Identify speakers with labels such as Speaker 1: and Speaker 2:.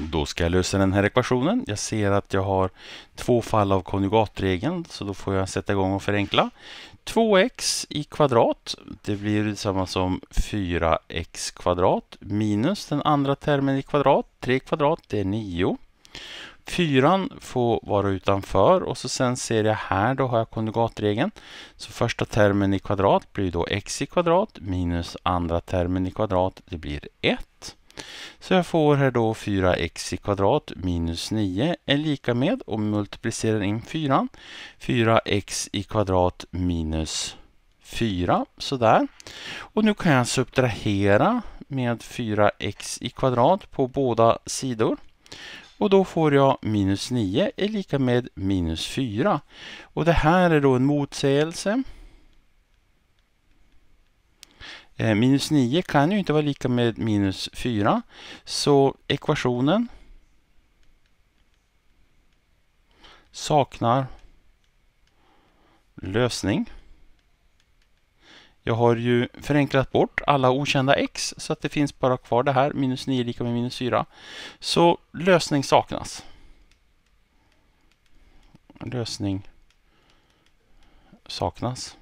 Speaker 1: Då ska jag lösa den här ekvationen. Jag ser att jag har två fall av konjugatregeln, så då får jag sätta igång och förenkla. 2x i kvadrat, det blir detsamma som 4x kvadrat minus den andra termen i kvadrat. 3 kvadrat, det är 9. 4 får vara utanför och så sen ser jag här, då har jag konjugatregeln. Så första termen i kvadrat blir då x i kvadrat minus andra termen i kvadrat, det blir 1. Så jag får här då 4x i kvadrat minus 9 är lika med, och multiplicerar in 4, 4x i kvadrat minus 4, sådär. Och nu kan jag subtrahera med 4x i kvadrat på båda sidor. Och då får jag minus 9 är lika med minus 4. Och det här är då en motsägelse. Eh, minus 9 kan ju inte vara lika med minus 4. Så ekvationen saknar lösning. Jag har ju förenklat bort alla okända x så att det finns bara kvar det här, minus 9 lika med minus 4. Så lösning saknas.
Speaker 2: Lösning saknas.